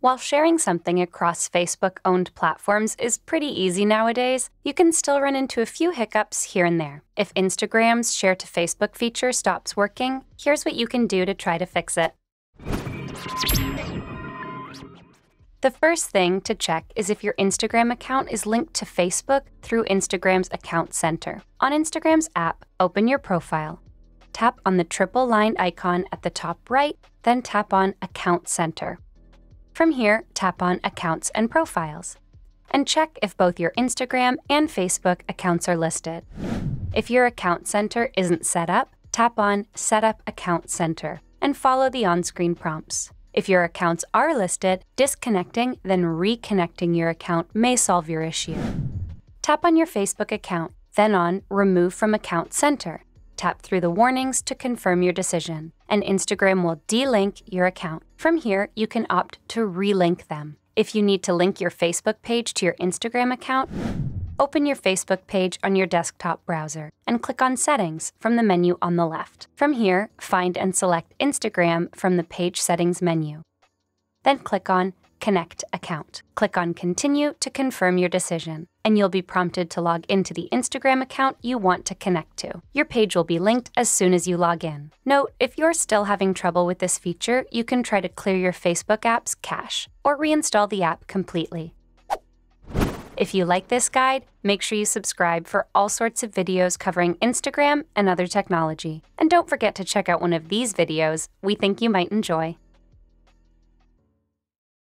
While sharing something across Facebook owned platforms is pretty easy nowadays, you can still run into a few hiccups here and there. If Instagram's share to Facebook feature stops working, here's what you can do to try to fix it. The first thing to check is if your Instagram account is linked to Facebook through Instagram's Account Center. On Instagram's app, open your profile. Tap on the triple line icon at the top right, then tap on Account Center. From here, tap on Accounts and Profiles and check if both your Instagram and Facebook accounts are listed. If your account center isn't set up, tap on Set up Account Center and follow the on-screen prompts. If your accounts are listed, disconnecting then reconnecting your account may solve your issue. Tap on your Facebook account, then on Remove from Account Center Tap through the warnings to confirm your decision, and Instagram will delink your account. From here, you can opt to relink them. If you need to link your Facebook page to your Instagram account, open your Facebook page on your desktop browser and click on Settings from the menu on the left. From here, find and select Instagram from the Page Settings menu. Then click on Connect account. Click on Continue to confirm your decision, and you'll be prompted to log into the Instagram account you want to connect to. Your page will be linked as soon as you log in. Note, if you're still having trouble with this feature, you can try to clear your Facebook app's cache or reinstall the app completely. If you like this guide, make sure you subscribe for all sorts of videos covering Instagram and other technology. And don't forget to check out one of these videos we think you might enjoy.